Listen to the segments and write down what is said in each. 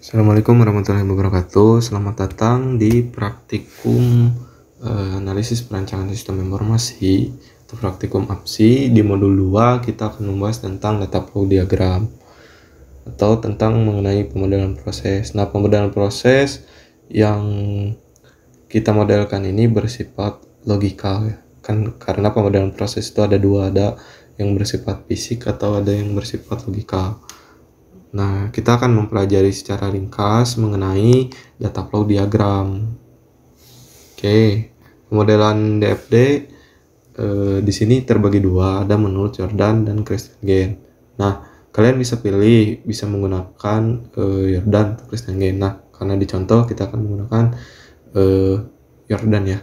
Assalamualaikum warahmatullahi wabarakatuh. Selamat datang di praktikum uh, analisis perancangan sistem informasi atau praktikum APSI. Di modul 2 kita akan membahas tentang data flow diagram atau tentang mengenai pemodelan proses. Nah, pemodelan proses yang kita modelkan ini bersifat logikal ya. Kan karena pemodelan proses itu ada dua, ada yang bersifat fisik atau ada yang bersifat logikal. Nah, kita akan mempelajari secara ringkas mengenai data flow diagram. Oke, modelan DFD e, eh, di sini terbagi dua, ada menurut Jordan dan Christian Nah, kalian bisa pilih bisa menggunakan e, Jordan atau Gain. Nah, karena di contoh kita akan menggunakan e, Jordan ya.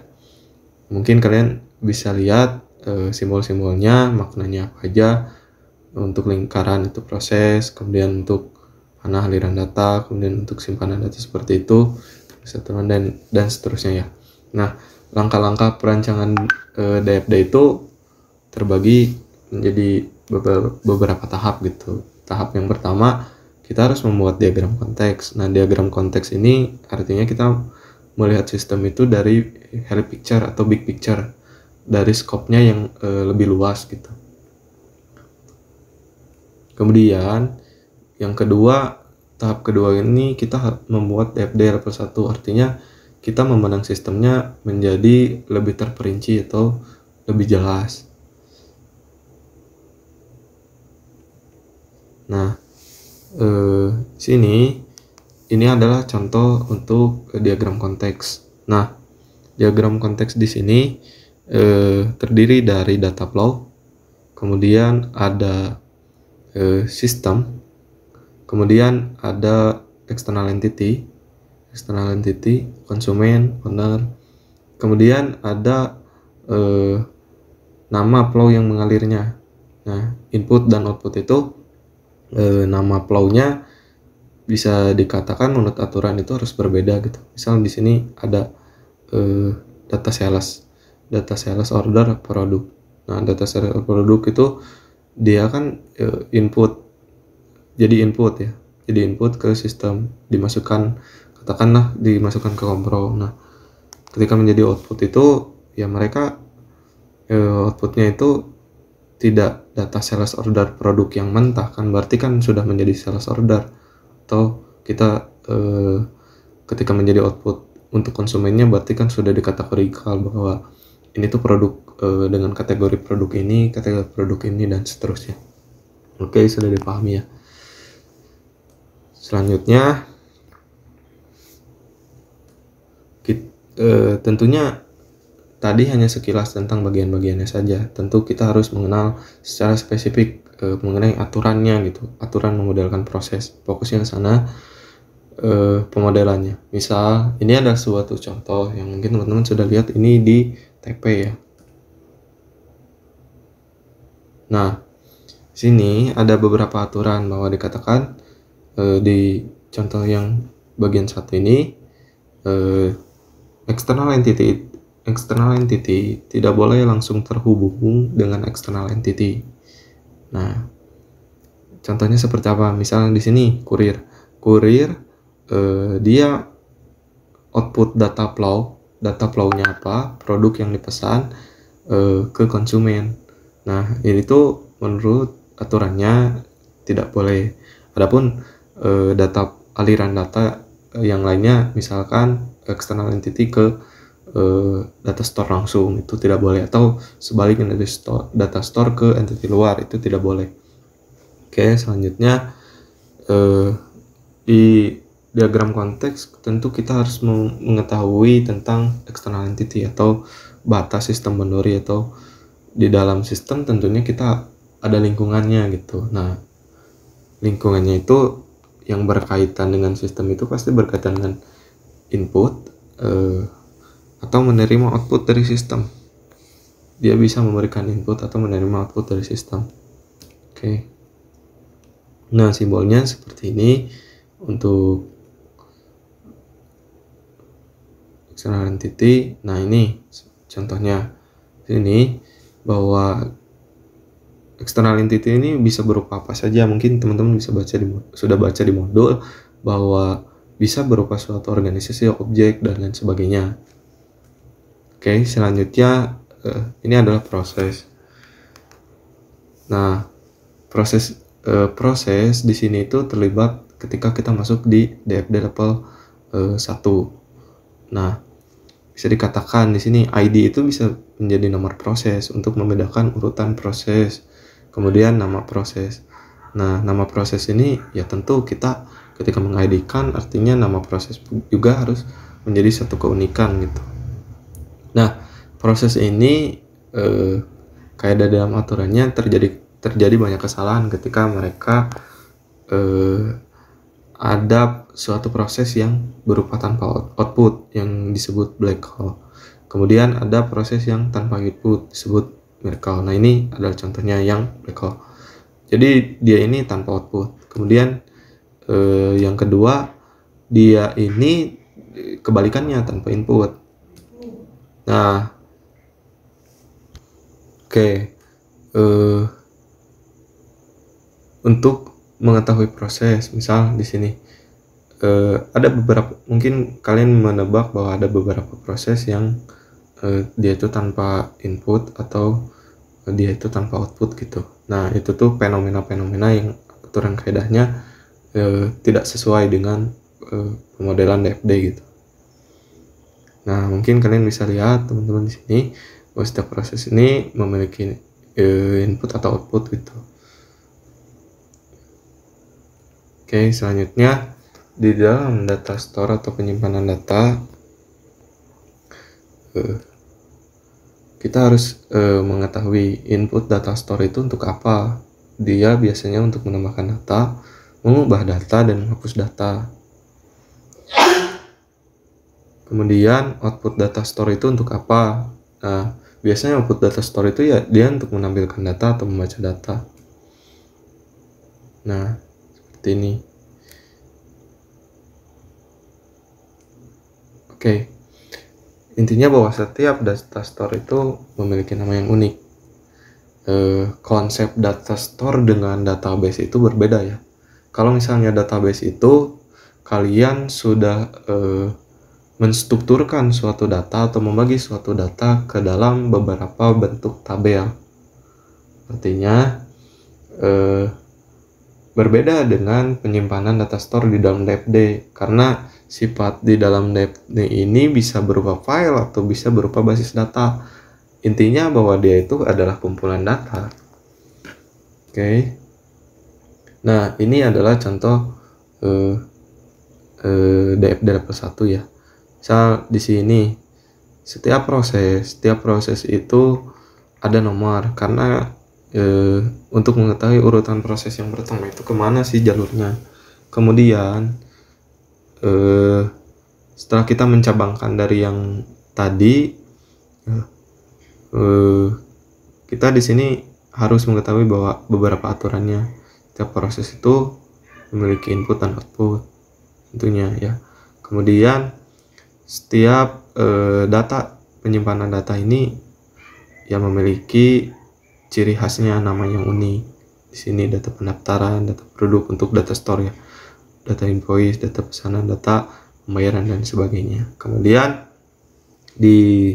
Mungkin kalian bisa lihat e, simbol-simbolnya, maknanya apa aja untuk lingkaran itu proses, kemudian untuk panah aliran data, kemudian untuk simpanan data seperti itu, teman dan dan seterusnya ya. Nah, langkah-langkah perancangan e, eh, DFD itu terbagi menjadi beberapa tahap gitu. Tahap yang pertama kita harus membuat diagram konteks. Nah, diagram konteks ini artinya kita melihat sistem itu dari heli picture atau big picture dari skopnya yang e, lebih luas gitu. Kemudian yang kedua, tahap kedua ini kita membuat FD level satu artinya kita memandang sistemnya menjadi lebih terperinci atau lebih jelas. Nah, eh, sini ini adalah contoh untuk eh, diagram konteks. Nah, diagram konteks di sini eh, terdiri dari data flow, kemudian ada ke sistem kemudian ada external entity external entity konsumen owner kemudian ada eh, nama flow yang mengalirnya nah input dan output itu eh, nama flow-nya bisa dikatakan menurut aturan itu harus berbeda gitu. Misal di sini ada eh, data sales, data sales order produk. Nah, data sales produk itu dia kan eh, input jadi input ya jadi input ke sistem dimasukkan katakanlah dimasukkan ke kontrol nah ketika menjadi output itu ya mereka eh, outputnya itu tidak data sales order produk yang mentah kan berarti kan sudah menjadi sales order atau kita eh, ketika menjadi output untuk konsumennya berarti kan sudah dikategorikan bahwa ini tuh produk uh, dengan kategori produk ini kategori produk ini dan seterusnya oke sudah dipahami ya selanjutnya kita, uh, eh, tentunya tadi hanya sekilas tentang bagian-bagiannya saja tentu kita harus mengenal secara spesifik uh, mengenai aturannya gitu aturan memodelkan proses fokusnya ke sana uh, pemodelannya. Misal, ini ada suatu contoh yang mungkin teman-teman sudah lihat ini di TP ya. Nah, sini ada beberapa aturan bahwa dikatakan e, di contoh yang bagian satu ini e, external entity external entity tidak boleh langsung terhubung dengan external entity. Nah, contohnya seperti apa? Misalnya di sini kurir. Kurir eh, dia output data flow data flow-nya apa, produk yang dipesan uh, ke konsumen. Nah, ini tuh menurut aturannya tidak boleh. Adapun uh, data aliran data eh, yang lainnya misalkan external entity ke uh, data store langsung itu tidak boleh atau sebaliknya dari store, data store ke entity luar itu tidak boleh. Oke, selanjutnya uh, di diagram konteks tentu kita harus mengetahui tentang external entity atau batas sistem boundary atau di dalam sistem tentunya kita ada lingkungannya gitu. Nah, lingkungannya itu yang berkaitan dengan sistem itu pasti berkaitan dengan input eh, atau menerima output dari sistem. Dia bisa memberikan input atau menerima output dari sistem. Oke. Okay. Nah, simbolnya seperti ini untuk serangan titik. Nah, ini contohnya ini bahwa external entity ini bisa berupa apa saja. Mungkin teman-teman bisa baca di sudah baca di modul bahwa bisa berupa suatu organisasi, objek dan lain sebagainya. Oke, selanjutnya eh, ini adalah proses. Nah, proses eh, proses di sini itu terlibat ketika kita masuk di DFD level 1. Eh, nah, bisa dikatakan di sini ID itu bisa menjadi nomor proses untuk membedakan urutan proses kemudian nama proses nah nama proses ini ya tentu kita ketika mengidikan artinya nama proses juga harus menjadi satu keunikan gitu nah proses ini eh, kayak dalam aturannya terjadi terjadi banyak kesalahan ketika mereka eh, ada suatu proses yang berupa tanpa output yang disebut black hole. Kemudian ada proses yang tanpa input disebut miracle. Nah ini adalah contohnya yang black hole. Jadi dia ini tanpa output. Kemudian eh, yang kedua dia ini eh, kebalikannya tanpa input. Nah, oke. Okay. Eh, untuk mengetahui proses misal di sini eh, ada beberapa mungkin kalian menebak bahwa ada beberapa proses yang eh, dia itu tanpa input atau eh, dia itu tanpa output gitu nah itu tuh fenomena-fenomena yang aturan kaidahnya eh, tidak sesuai dengan eh, pemodelan DFD gitu nah mungkin kalian bisa lihat teman-teman di sini setiap proses ini memiliki eh, input atau output gitu Oke, selanjutnya di dalam data store atau penyimpanan data eh, kita harus eh, mengetahui input data store itu untuk apa. Dia biasanya untuk menambahkan data, mengubah data dan menghapus data. Kemudian output data store itu untuk apa? Nah, biasanya output data store itu ya dia untuk menampilkan data atau membaca data. Nah, seperti ini. Oke, okay. intinya bahwa setiap data store itu memiliki nama yang unik. E, konsep data store dengan database itu berbeda ya. Kalau misalnya database itu kalian sudah e, menstrukturkan suatu data atau membagi suatu data ke dalam beberapa bentuk tabel. Artinya, eh, Berbeda dengan penyimpanan data store di dalam DFD karena sifat di dalam DFD ini bisa berupa file atau bisa berupa basis data. Intinya bahwa dia itu adalah kumpulan data. Oke. Okay. Nah, ini adalah contoh eh, eh, DFD level 1 ya. Misal di sini setiap proses, setiap proses itu ada nomor karena e, untuk mengetahui urutan proses yang pertama itu kemana sih jalurnya kemudian e, setelah kita mencabangkan dari yang tadi e, kita di sini harus mengetahui bahwa beberapa aturannya setiap proses itu memiliki input dan output tentunya ya kemudian setiap e, data penyimpanan data ini yang memiliki ciri khasnya nama yang unik di sini data pendaftaran data produk untuk data store ya data invoice data pesanan data pembayaran dan sebagainya kemudian di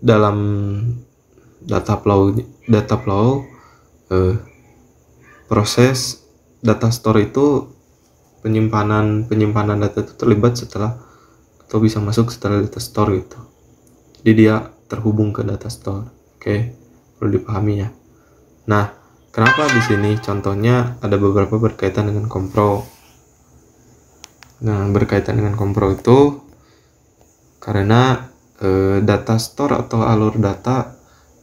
dalam data flow data flow eh, proses data store itu penyimpanan penyimpanan data itu terlibat setelah atau bisa masuk setelah data store gitu jadi dia terhubung ke data store oke okay perlu dipahami ya. Nah, kenapa di sini contohnya ada beberapa berkaitan dengan kompro. Nah, berkaitan dengan kompro itu karena e, data store atau alur data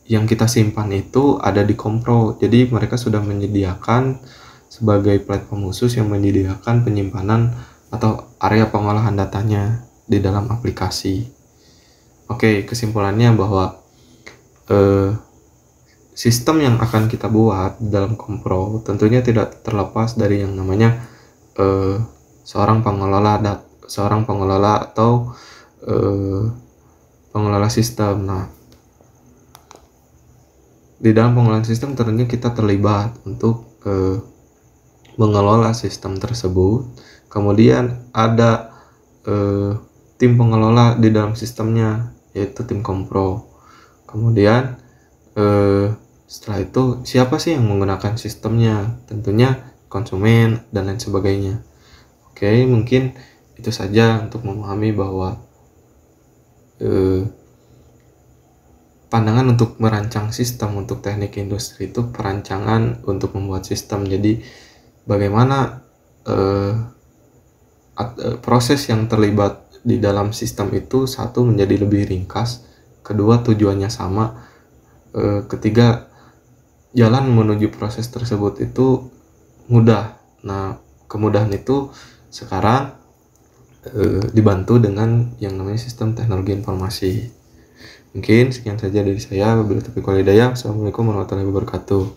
yang kita simpan itu ada di kompro. Jadi mereka sudah menyediakan sebagai platform khusus yang menyediakan penyimpanan atau area pengolahan datanya di dalam aplikasi. Oke, kesimpulannya bahwa eh, sistem yang akan kita buat dalam kompro tentunya tidak terlepas dari yang namanya uh, seorang pengelola dat seorang pengelola atau uh, pengelola sistem. Nah, di dalam pengelolaan sistem tentunya kita terlibat untuk uh, mengelola sistem tersebut. Kemudian ada uh, tim pengelola di dalam sistemnya yaitu tim kompro. Kemudian eh, setelah itu, siapa sih yang menggunakan sistemnya? Tentunya konsumen dan lain sebagainya. Oke, mungkin itu saja untuk memahami bahwa eh, pandangan untuk merancang sistem untuk teknik industri itu perancangan untuk membuat sistem. Jadi bagaimana eh, at, eh, proses yang terlibat di dalam sistem itu satu menjadi lebih ringkas, kedua tujuannya sama, eh, ketiga jalan menuju proses tersebut itu mudah. Nah, kemudahan itu sekarang e, dibantu dengan yang namanya sistem teknologi informasi. Mungkin sekian saja dari saya. Wabillahi taufiq Assalamualaikum warahmatullahi wabarakatuh.